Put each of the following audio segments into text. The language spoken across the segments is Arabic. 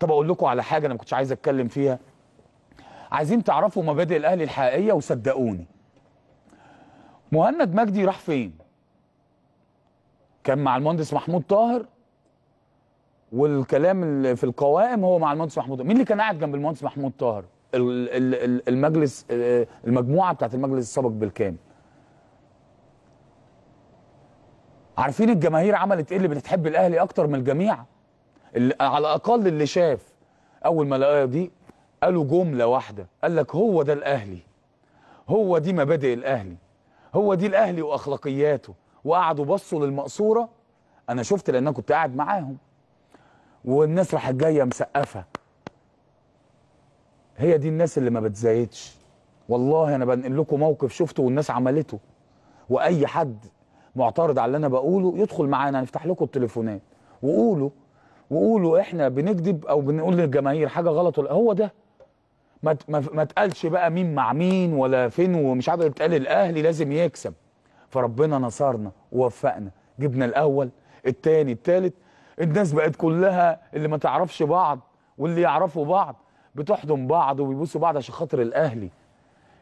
طب اقول لكم على حاجه انا ما كنتش عايز اتكلم فيها عايزين تعرفوا مبادئ الاهلي الحقيقيه وصدقوني مهند مجدي راح فين كان مع المهندس محمود طاهر والكلام في القوائم هو مع المهندس محمود مين اللي كان قاعد جنب المهندس محمود طاهر المجلس آه، المجموعه بتاعت المجلس السابق بالكامل عارفين الجماهير عملت ايه اللي بتحب الاهلي اكتر من الجميع على الاقل اللي شاف اول ما لقاها دي قالوا جمله واحده قال لك هو ده الاهلي هو دي مبادئ الاهلي هو دي الاهلي واخلاقياته وقعدوا بصوا للمقصوره انا شفت لان انا كنت قاعد معاهم والناس راحت جايه مسقفه هي دي الناس اللي ما بتزايدش والله انا بنقل لكم موقف شفته والناس عملته واي حد معترض على اللي انا بقوله يدخل معانا هنفتح لكم التليفونات وقولوا وقولوا احنا بنكذب او بنقول للجماهير حاجه غلط ولا هو ده ما ما تقالش بقى مين مع مين ولا فين ومش عارف اتقال إيه. الاهلي لازم يكسب فربنا نصرنا ووفقنا جبنا الاول التاني التالت الناس بقت كلها اللي ما تعرفش بعض واللي يعرفوا بعض بتحضن بعض وبيبوسوا بعض عشان خاطر الاهلي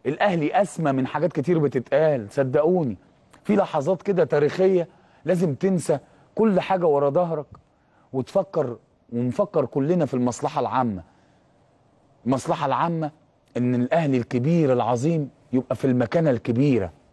الاهلي اسمى من حاجات كتير بتتقال صدقوني في لحظات كده تاريخيه لازم تنسى كل حاجه ورا ظهرك وتفكر ونفكر كلنا في المصلحة العامة المصلحة العامة ان الاهلي الكبير العظيم يبقى في المكانة الكبيرة